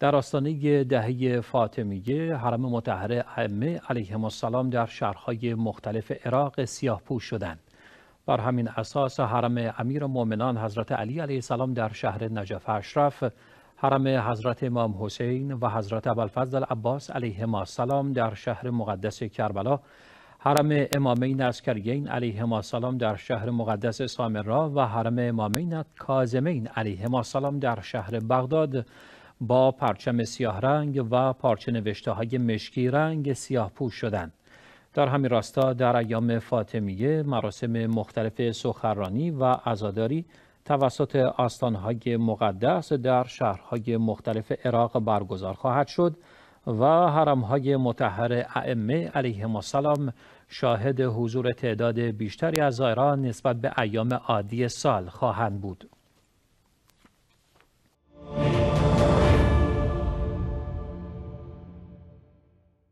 در آستانه دهه فاطمیه حرم متحر ائمه علیهم السلام در شهرهای مختلف عراق سیاه پوش شدند بر همین اساس حرم امیر مؤمنان حضرت علی علیه السلام در شهر نجف اشرف حرم حضرت امام حسین و حضرت ابوالفضل عباس علیهما السلام در شهر مقدس کربلا حرم امامین عسکریین علیهما السلام در شهر مقدس سامرا و حرم امامین کاظمین علیهما السلام در شهر بغداد با پرچم سیاه رنگ و پارچه نوشته های مشکی رنگ سیاه پوش شدند. در همین راستا در ایام فاطمیه مراسم مختلف سخرانی و عزاداری توسط آستانهای مقدس در شهرهای مختلف عراق برگزار خواهد شد و حرمهای متحر ائمه علیهم السلام شاهد حضور تعداد بیشتری از زائران نسبت به ایام عادی سال خواهند بود.